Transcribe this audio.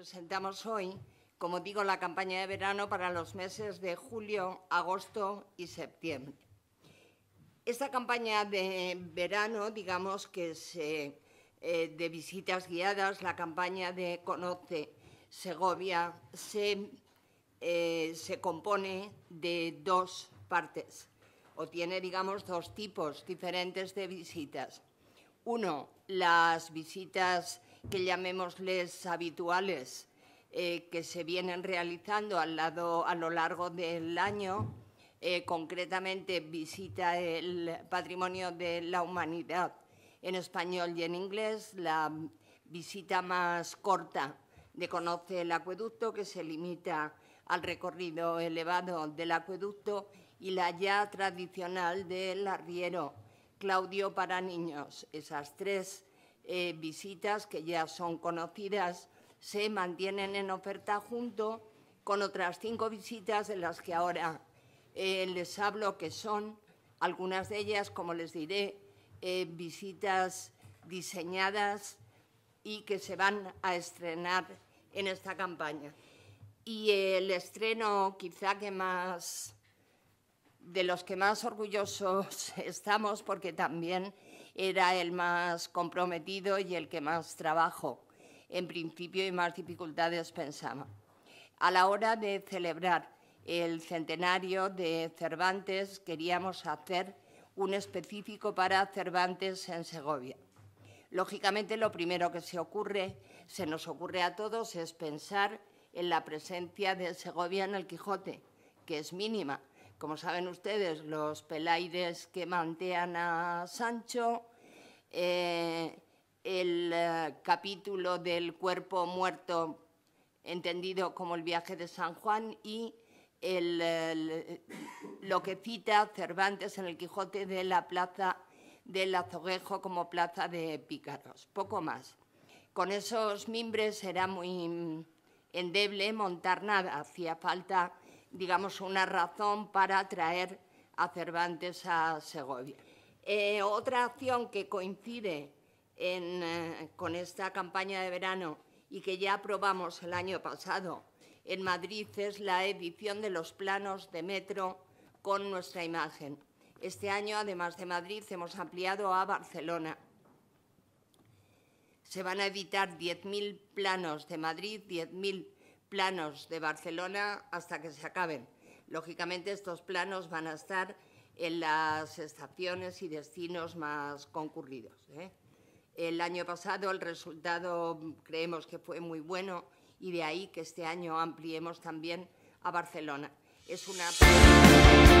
presentamos hoy como digo, la campaña de verano para los meses de julio, agosto y septiembre. Esta campaña de verano, digamos que es eh, de visitas guiadas, la campaña de Conoce Segovia, se, eh, se compone de dos partes o tiene, digamos, dos tipos diferentes de visitas. Uno, las visitas que llamémosles habituales, eh, que se vienen realizando al lado, a lo largo del año, eh, concretamente visita el patrimonio de la humanidad en español y en inglés, la visita más corta de Conoce el Acueducto, que se limita al recorrido elevado del acueducto y la ya tradicional del arriero Claudio para niños. Esas tres eh, visitas que ya son conocidas se mantienen en oferta junto con otras cinco visitas de las que ahora eh, les hablo, que son algunas de ellas, como les diré, eh, visitas diseñadas y que se van a estrenar en esta campaña. Y el estreno quizá que más de los que más orgullosos estamos porque también era el más comprometido y el que más trabajo, en principio, y más dificultades pensaba. A la hora de celebrar el centenario de Cervantes, queríamos hacer un específico para Cervantes en Segovia. Lógicamente, lo primero que se ocurre, se nos ocurre a todos, es pensar en la presencia de Segovia en el Quijote, que es mínima, como saben ustedes, los pelaides que mantean a Sancho, eh, el eh, capítulo del cuerpo muerto, entendido como el viaje de San Juan, y lo que cita Cervantes en el Quijote de la plaza del Azoguejo como plaza de pícaros, poco más. Con esos mimbres era muy endeble montar nada, hacía falta digamos, una razón para traer a Cervantes a Segovia. Eh, otra acción que coincide eh, con esta campaña de verano y que ya aprobamos el año pasado en Madrid es la edición de los planos de metro con nuestra imagen. Este año, además de Madrid, hemos ampliado a Barcelona. Se van a editar 10.000 planos de Madrid, 10.000 planos de Barcelona hasta que se acaben. Lógicamente estos planos van a estar en las estaciones y destinos más concurridos. ¿eh? El año pasado el resultado creemos que fue muy bueno y de ahí que este año ampliemos también a Barcelona. Es una...